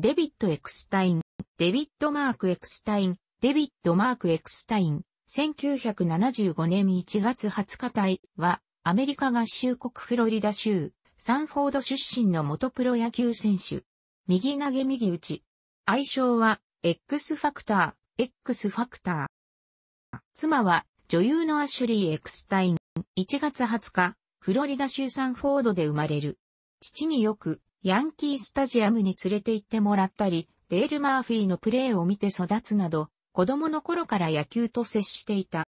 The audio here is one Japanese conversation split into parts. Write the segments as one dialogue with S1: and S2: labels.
S1: デビット・エクスタイン、デビット・マーク・エクスタイン、デビット・マーク・エクスタイン、1975年1月20日隊は、アメリカ合衆国フロリダ州、サンフォード出身の元プロ野球選手。右投げ右打ち。愛称は、X ファクター、X ファクター。妻は、女優のアシュリー・エクスタイン。1月20日、フロリダ州サンフォードで生まれる。父によく、ヤンキースタジアムに連れて行ってもらったり、デール・マーフィーのプレーを見て育つなど、子供の頃から野球と接していた。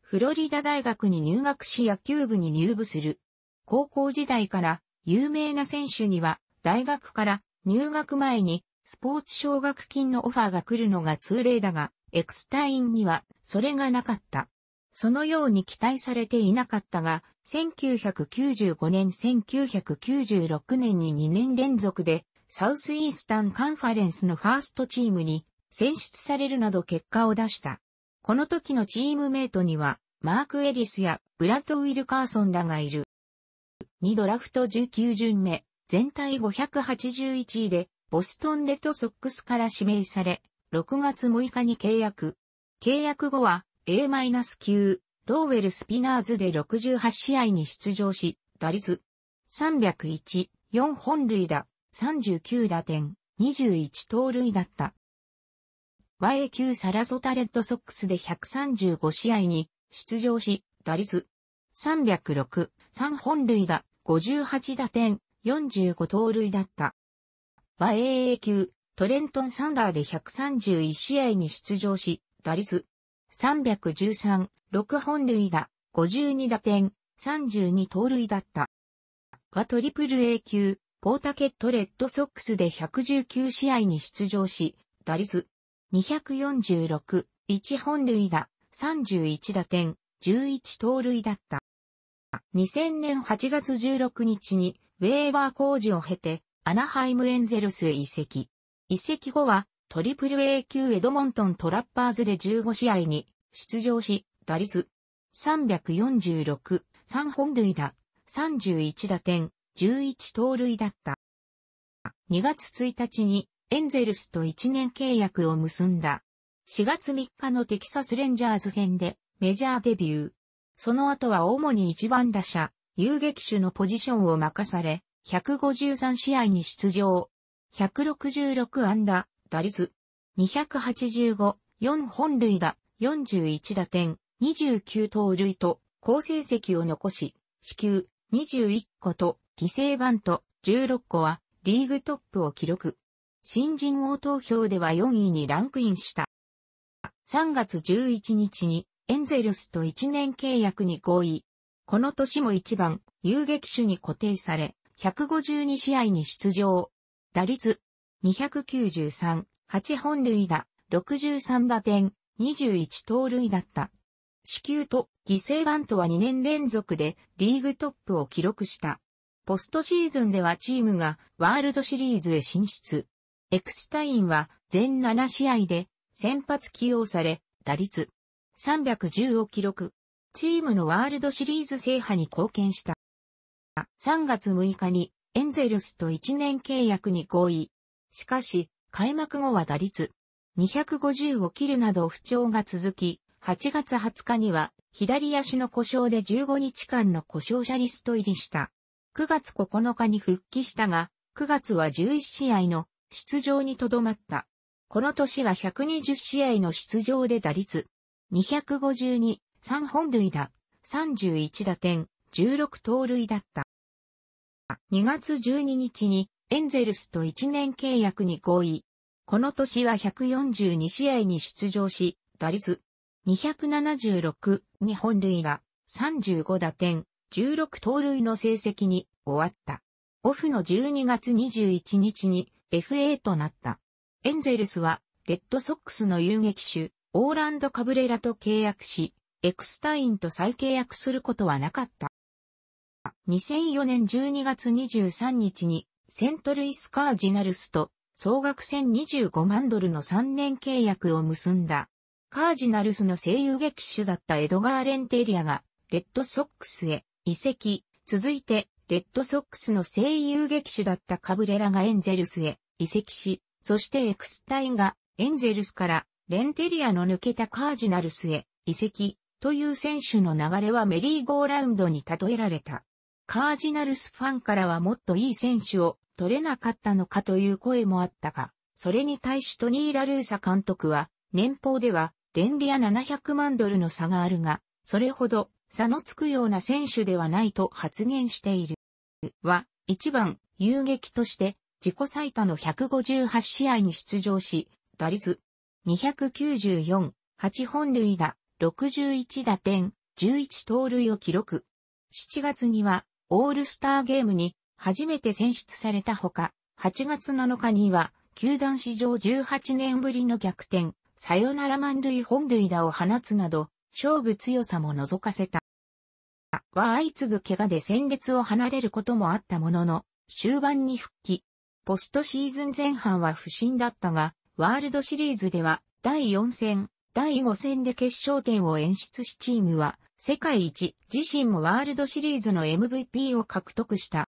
S1: フロリダ大学に入学し野球部に入部する。高校時代から有名な選手には大学から入学前にスポーツ奨学金のオファーが来るのが通例だが、エクスタインにはそれがなかった。そのように期待されていなかったが、1995年1996年に2年連続でサウスイースタンカンファレンスのファーストチームに選出されるなど結果を出した。この時のチームメイトにはマーク・エリスやブラッド・ウィルカーソンらがいる。2ドラフト19巡目、全体581位でボストンレッドソックスから指名され、6月6日に契約。契約後は A-9 ローウェル・スピナーズで68試合に出場し、打率301、4本塁打、39打点、21盗塁だった。YA 級サラソタレッドソックスで135試合に出場し、打率306、3本塁打、58打点、45盗塁だった。YA 級トレントンサンダーで131試合に出場し、打率313、6本塁打、52打点、32盗塁だった。はトリプル A 級、ポータケットレッドソックスで119試合に出場し、打率246、1本塁打、31打点、11盗塁だった。2000年8月16日に、ウェーバー工事を経て、アナハイムエンゼルスへ移籍。移籍後は、トリプル A 級エドモントントラッパーズで15試合に出場し、打率346、3本塁打、31打点、11盗塁だった。2月1日にエンゼルスと1年契約を結んだ。4月3日のテキサスレンジャーズ戦でメジャーデビュー。その後は主に1番打者、遊撃手のポジションを任され、153試合に出場。166安打、打率、285、4本塁打、41打点、29盗塁と好成績を残し、死球21個と犠牲バント16個はリーグトップを記録。新人王投票では4位にランクインした。3月11日にエンゼルスと1年契約に合意。この年も1番遊撃手に固定され、152試合に出場。打率293、8本塁打、63打点、21盗塁だった。地球と犠牲バントは2年連続でリーグトップを記録した。ポストシーズンではチームがワールドシリーズへ進出。エクスタインは全7試合で先発起用され、打率310を記録。チームのワールドシリーズ制覇に貢献した。3月6日にエンゼルスと1年契約に合意。しかし、開幕後は打率250を切るなど不調が続き、8月20日には、左足の故障で15日間の故障者リスト入りした。9月9日に復帰したが、9月は11試合の出場にとどまった。この年は120試合の出場で打率、252、3本塁打、31打点、16盗塁だった。2月12日にエンゼルスと1年契約に合意。この年は142試合に出場し、打率276に本塁打、35打点、16盗塁の成績に終わった。オフの12月21日に FA となった。エンゼルスは、レッドソックスの遊撃手、オーランド・カブレラと契約し、エクスタインと再契約することはなかった。2004年12月23日に、セントルイス・カージナルスと、総額1025万ドルの3年契約を結んだ。カージナルスの声優劇手だったエドガー・レンテリアが、レッドソックスへ移籍。続いて、レッドソックスの声優劇手だったカブレラがエンゼルスへ移籍し、そしてエクスタインがエンゼルスからレンテリアの抜けたカージナルスへ移籍という選手の流れはメリーゴーラウンドに例えられた。カージナルスファンからはもっといい選手を取れなかったのかという声もあったが、それに対しトニー・ラルーサ監督は、年俸ではレンリア700万ドルの差があるが、それほど差のつくような選手ではないと発言している。は、一番、遊撃として、自己最多の158試合に出場し、打率294、8本塁打、61打点、11盗塁を記録。7月には、オールスターゲームに初めて選出されたほか、8月7日には、球団史上18年ぶりの逆転、さよなら満塁本塁打を放つなど、勝負強さも覗かせた。は相次ぐ怪我で戦列を離れることもあったものの、終盤に復帰。ポストシーズン前半は不振だったが、ワールドシリーズでは第4戦、第5戦で決勝点を演出しチームは世界一自身もワールドシリーズの MVP を獲得した。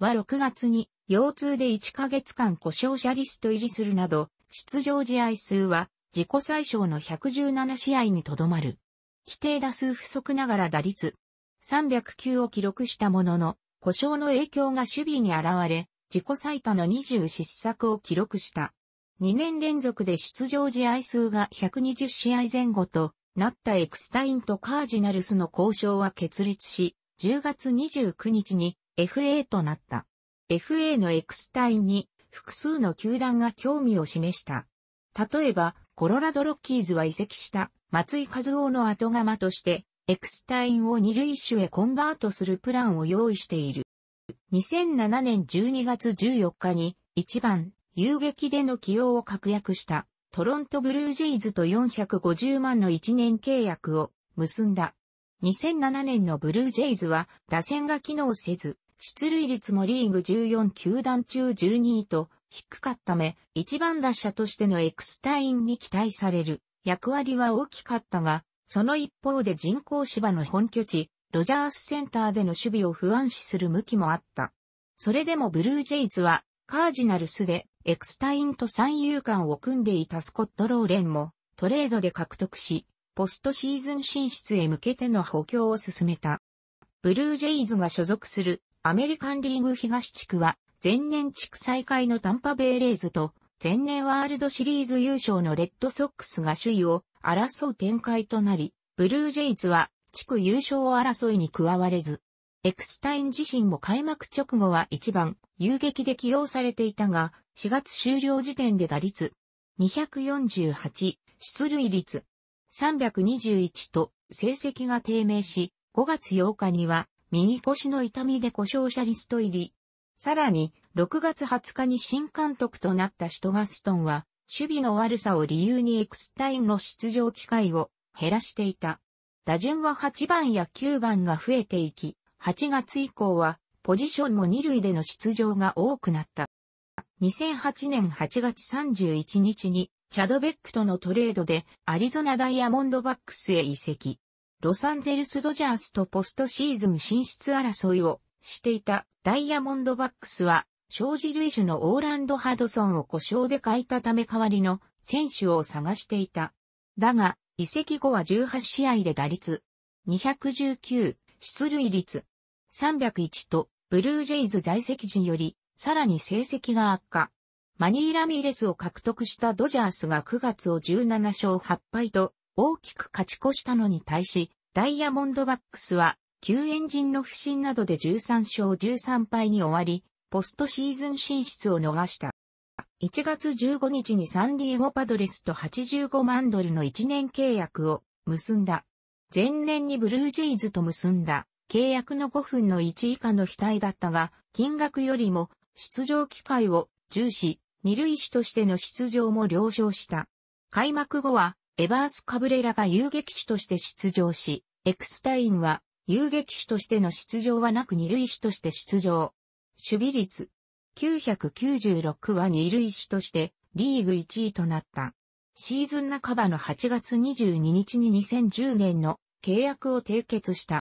S1: は6月に腰痛で1ヶ月間故障者リスト入りするなど出場試合数は自己最小の117試合にとどまる。規定打数不足ながら打率309を記録したものの、故障の影響が守備に現れ、自己最多の20失策を記録した。2年連続で出場試合数が120試合前後となったエクスタインとカージナルスの交渉は決裂し、10月29日に FA となった。FA のエクスタインに複数の球団が興味を示した。例えば、コロラドロッキーズは移籍した松井和夫の後釜として、エクスタインを二塁手へコンバートするプランを用意している。2007年12月14日に一番、遊撃での起用を確約したトロントブルージェイズと450万の1年契約を結んだ。2007年のブルージェイズは打線が機能せず、出塁率もリーグ14球団中12位と低かっため、一番打者としてのエクスタインに期待される役割は大きかったが、その一方で人工芝の本拠地、ロジャースセンターでの守備を不安視する向きもあった。それでもブルージェイズは、カージナルスでエクスタインと三遊間を組んでいたスコット・ローレンもトレードで獲得し、ポストシーズン進出へ向けての補強を進めた。ブルージェイズが所属するアメリカンリーグ東地区は、前年地区再開のタンパベイレーズと、前年ワールドシリーズ優勝のレッドソックスが首位を争う展開となり、ブルージェイズは地区優勝を争いに加われず、エクスタイン自身も開幕直後は1番、遊撃で起用されていたが、4月終了時点で打率、248、出塁率、321と成績が低迷し、5月8日には右腰の痛みで故障者リスト入り。さらに、6月20日に新監督となったシトガストンは、守備の悪さを理由にエクスタインの出場機会を減らしていた。打順は8番や9番が増えていき、8月以降はポジションも2塁での出場が多くなった。2008年8月31日にチャドベックとのトレードでアリゾナダイヤモンドバックスへ移籍。ロサンゼルスドジャースとポストシーズン進出争いをしていたダイヤモンドバックスは、障子類種のオーランド・ハドソンを故障で欠いたため代わりの選手を探していた。だが、移籍後は18試合で打率219、出塁率301と、ブルージェイズ在籍時より、さらに成績が悪化。マニー・ラミレスを獲得したドジャースが9月を17勝8敗と大きく勝ち越したのに対し、ダイヤモンドバックスは、救援陣の不振などで13勝13敗に終わり、ポストシーズン進出を逃した。1月15日にサンディエゴパドレスと85万ドルの1年契約を結んだ。前年にブルージェイズと結んだ契約の5分の1以下の非対だったが、金額よりも出場機会を重視、二塁手としての出場も了承した。開幕後はエバース・カブレラが遊撃手として出場し、エクスタインは遊撃手としての出場はなく二塁手として出場。守備率996は二塁手としてリーグ1位となった。シーズン半ばの8月22日に2010年の契約を締結した。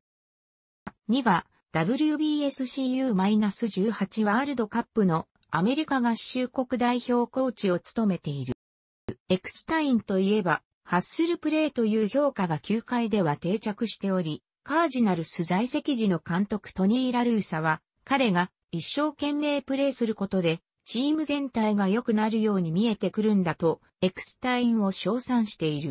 S1: 2は WBSCU-18 ワールドカップのアメリカ合衆国代表コーチを務めている。エクスタインといえばハッスルプレーという評価が球界では定着しており、カージナルス在籍時の監督トニー・ラルーサは、彼が一生懸命プレーすることで、チーム全体が良くなるように見えてくるんだと、エクスタインを称賛している。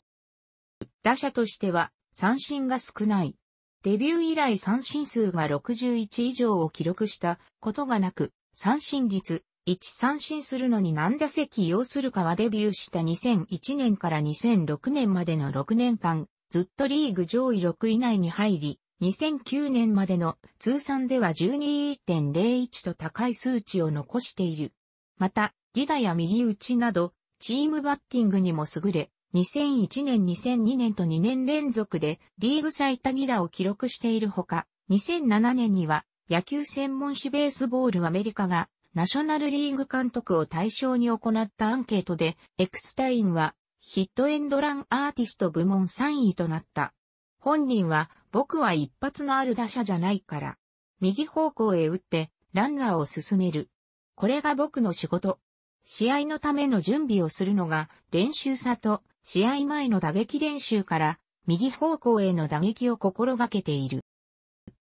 S1: 打者としては、三振が少ない。デビュー以来三振数が61以上を記録したことがなく、三振率1三振するのに何打席要するかはデビューした2001年から2006年までの6年間、ずっとリーグ上位6位以内に入り、2009年までの通算では12.01と高い数値を残している。また、ギダや右打ちなど、チームバッティングにも優れ、2001年2002年と2年連続でリーグ最多ギダを記録しているほか、2007年には野球専門誌ベースボールアメリカがナショナルリーグ監督を対象に行ったアンケートで、エクスタインはヒットエンドランアーティスト部門3位となった。本人は、僕は一発のある打者じゃないから、右方向へ打って、ランナーを進める。これが僕の仕事。試合のための準備をするのが、練習さと、試合前の打撃練習から、右方向への打撃を心がけている。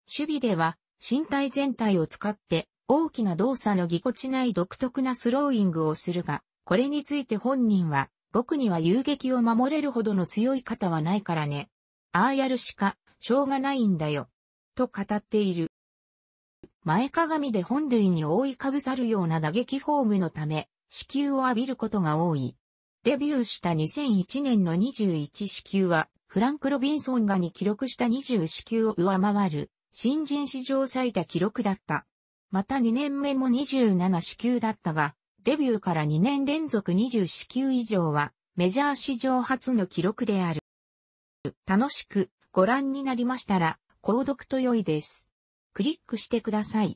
S1: 守備では、身体全体を使って、大きな動作のぎこちない独特なスローイングをするが、これについて本人は、僕には遊撃を守れるほどの強い方はないからね。ああやるしか、しょうがないんだよ。と語っている。前鏡で本類に覆いかぶさるような打撃フォームのため、死球を浴びることが多い。デビューした2001年の21死球は、フランク・ロビンソンがに記録した20死球を上回る、新人史上最多記録だった。また2年目も27支球だったが、デビューから2年連続20支球以上は、メジャー史上初の記録である。楽しくご覧になりましたら、購読と良いです。クリックしてください。